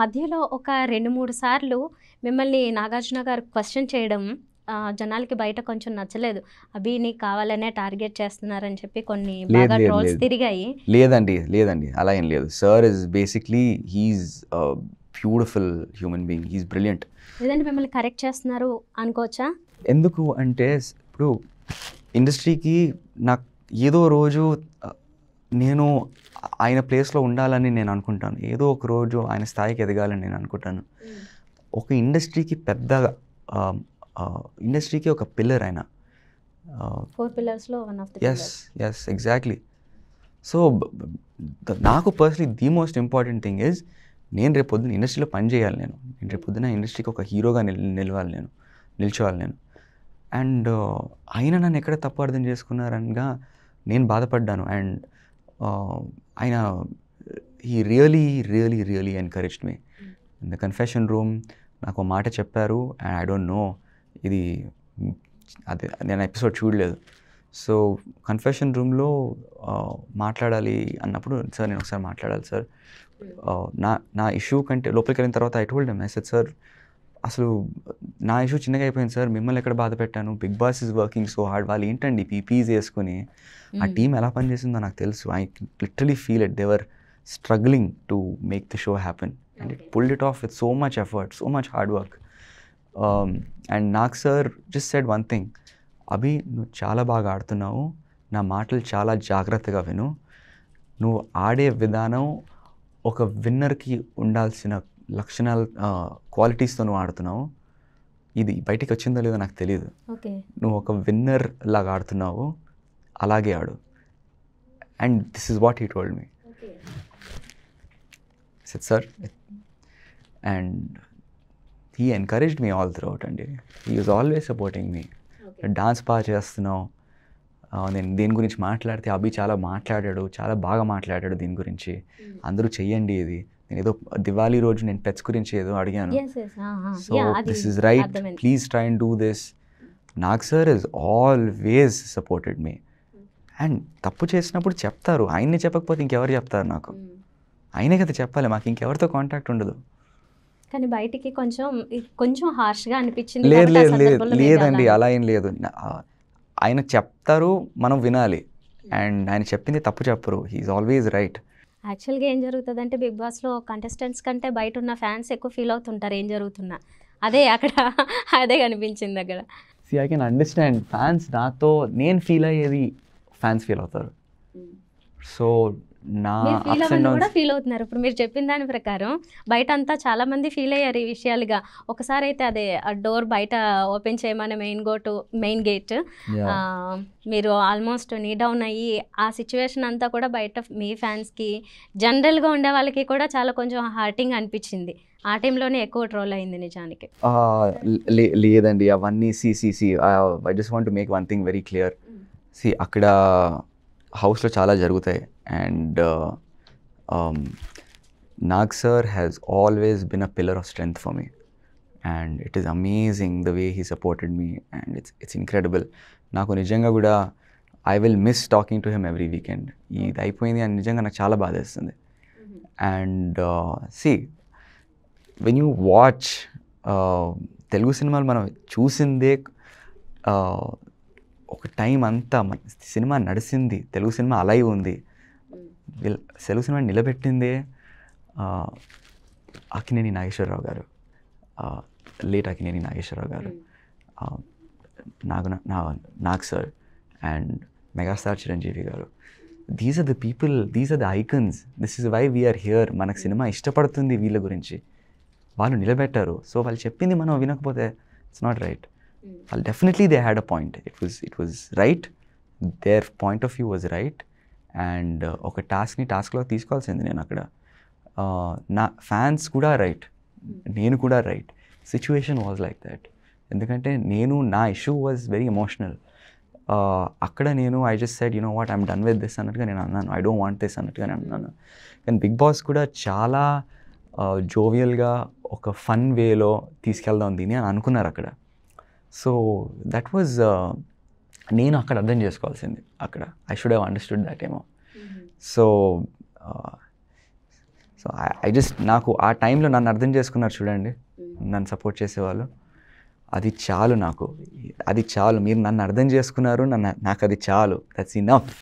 మధ్యలో ఒక రెండు మూడు సార్లు మిమ్మల్ని నాగార్జున గారు క్వశ్చన్ చేయడం జనాలకి బయట కొంచెం నచ్చలేదు అవి నీకు కావాలనే టార్గెట్ చేస్తున్నారని చెప్పి కొన్ని తిరిగాయి లేదండి లేదండి అలా ఏం లేదు sir is basically he's beautiful human being he's brilliant లేదంటే మిమ్మల్ని కరెక్ట్ చేస్తున్నారు అనుకోవచ్చా ఎందుకు అంటే ఇప్పుడు ఇండస్ట్రీకి నాకు ఏదో రోజు నేను ఆయన ప్లేస్లో ఉండాలని నేను అనుకుంటాను ఏదో ఒక రోజు ఆయన స్థాయికి ఎదగాలని నేను అనుకుంటాను ఒక ఇండస్ట్రీకి పెద్ద ఇండస్ట్రీకి ఒక పిల్లర్ ఆయన ఫోర్ పిల్లర్స్లో ఎస్ ఎస్ ఎగ్జాక్ట్లీ సో నాకు personally the most important thing is నేను రేపు పొద్దున ఇండస్ట్రీలో పని చేయాలి నేను నేను రేపు పొద్దున ఇండస్ట్రీకి ఒక హీరోగా నిల్ నిలవాలి నేను నిల్చోవాలి నేను అండ్ ఆయన నన్ను ఎక్కడ తప్పు అర్థం చేసుకున్నారనగా నేను బాధపడ్డాను అండ్ Um, ఆయన he really really really encouraged me in the confession room నాకు మాట చెప్పారు అండ్ ఐ డోంట్ నో ఇది అదే నేను ఎపిసోడ్ చూడలేదు సో కన్ఫెషన్ రూమ్లో మాట్లాడాలి అన్నప్పుడు సార్ నేను ఒకసారి మాట్లాడాలి సార్ hmm. నా నా ఇష్యూ కంటే లోపలికి వెళ్ళిన తర్వాత ఐ టోల్డ్ మెసేజ్ సార్ అసలు నా ఇష్యూ చిన్నగా అయిపోయింది సార్ మిమ్మల్ని ఎక్కడ బాధ పెట్టాను Bigg Boss is working so hard వాళ్ళు ఏంటండి పీపీజ్ వేసుకుని ఆ టీం ఎలా పనిచేసిందో నాకు తెలుసు I literally feel it they were struggling to make the show happen and it pulled it off with so much effort so much hard work and నాకు sir just said one thing Abhi నువ్వు చాలా బాగా ఆడుతున్నావు నా మాటలు చాలా జాగ్రత్తగా విను నువ్వు ఆడే విధానం ఒక విన్నర్కి ఉండాల్సిన లక్షణాలు క్వాలిటీస్తో నువ్వు ఆడుతున్నావు ఇది బయటికి వచ్చిందో లేదో నాకు తెలియదు నువ్వు ఒక విన్నర్ లాగా ఆడుతున్నావు అలాగే ఆడు and this is what he told me set sir and he encouraged me all throughout అండి he is always supporting me dance బాగా చేస్తున్నావు నేను దీని గురించి మాట్లాడితే అభి చాలా మాట్లాడాడు చాలా బాగా మాట్లాడాడు దీని గురించి hmm. అందరూ చెయ్యండి ఇది నేను ఏదో దివాళీ రోజు నేను పెట్స్ గురించి ఏదో అడిగాను so this is right please try and do this Nag sir is always supported me and తప్పు చేసినప్పుడు చెప్తారు ఆయన్నే చెప్పకపోతే ఇంకెవరు చెప్తారు నాకు hmm. ఆయనే కదా చెప్పాలి మాకు ఇంకెవరితో కాంటాక్ట్ ఉండదు కానీ బయటికి కొంచెం కొంచెం హార్ష్గా అనిపించింది లేదు లేదు లేదండి అలా ఏం లేదు ఆయన చెప్తారు మనం వినాలి అండ్ ఆయన చెప్పింది తప్పు చెప్పరు హీఈస్ ఆల్వేస్ రైట్ యాక్చువల్గా ఏం జరుగుతుంది అంటే బిగ్ బాస్లో కంటెస్టెంట్స్ కంటే బయట ఉన్న ఫ్యాన్స్ ఎక్కువ ఫీల్ అవుతుంటారు ఏం జరుగుతున్నా అదే అక్కడ అదే కనిపించింది అక్కడ see I can understand fans నాతో నేను ఫీల్ అయ్యేది ఫ్యాన్స్ ఫీల్ అవుతారు సో hmm. ఫీల్ కూడా ఫీల్ అవుతున్నారు ఇప్పుడు మీరు చెప్పిన దాని ప్రకారం బయట అంతా చాలా మంది ఫీల్ అయ్యారు ఈ విషయాలుగా ఒకసారి అయితే అదే ఆ డోర్ బయట ఓపెన్ చేయమని మెయిన్ గోటు మెయిన్ గేట్ మీరు ఆల్మోస్ట్ నీ డౌన్ అయ్యి ఆ సిచ్యువేషన్ అంతా కూడా బయట మీ ఫ్యాన్స్ జనరల్ జనరల్గా ఉండే వాళ్ళకి కూడా చాలా కొంచెం హార్టింగ్ అనిపించింది ఆ టైంలోనే ఎక్కువ ట్రోల్ అయింది నిజానికి లేదండి అవన్నీ see I just want make one thing very clear see అక్కడ హౌస్లో చాలా జరుగుతాయి and Nag sir has always been a pillar of strength for me and it is amazing the way he supported me and it's it's incredible నాకు నిజంగా కూడా I will miss talking to him every weekend ఇది అయిపోయింది అని నిజంగా నాకు చాలా బాధేస్తుంది and see when you watch Telugu సినిమాలు మనం చూసిందే uh, టైం అంతా సినిమా నడిచింది తెలుగు సినిమా అలైవ్ ఉంది తెలుగు సినిమా నిలబెట్టిందే Akkineni Nageswara Rao late Akkineni Nageswara Rao Nag Nag sir and megastar Chiranjeevi గారు these are the people these are the icons this is why we are here మనకు సినిమా ఇష్టపడుతుంది వీళ్ళ గురించి వాళ్ళు నిలబెట్టారు సో వాళ్ళు చెప్పింది మనం వినకపోతే it's not right Hmm. Well, definitely they had a point. It was it was right. Their point of view was right. And uh, ఒక టాస్క్ని టాస్క్లో తీసుకోవాల్సింది నేను అక్కడ uh, నా ఫ్యాన్స్ కూడా రైట్ hmm. నేను కూడా right situation was like that ఎందుకంటే నేను నా ఇష్యూ వాజ్ వెరీ ఎమోషనల్ అక్కడ నేను I just said you know what I'm done with this అన్నట్టుగా నేను అన్నాను ఐ డోంట్ వాంట్ దిస్ అన్నట్టుగా నేను hmm. అన్నాను కానీ బిగ్ బాస్ కూడా చాలా జోవియల్గా uh, ఒక ఫన్ వేలో తీసుకెళ్దాం దీన్ని అని అనుకున్నారు అక్కడ సో దట్ వాజ్ నేను అక్కడ అర్థం చేసుకోవాల్సింది అక్కడ I should have understood that ఏమో సో సో ఐ జస్ట్ నాకు ఆ టైంలో నన్ను అర్థం చేసుకున్నారు చూడండి mm-hmm. నన్ను సపోర్ట్ చేసేవాళ్ళు అది చాలు నాకు అది చాలు మీరు నన్ను అర్థం చేసుకున్నారు నన్ను నాకు అది చాలు దట్స్ ఇనఫ్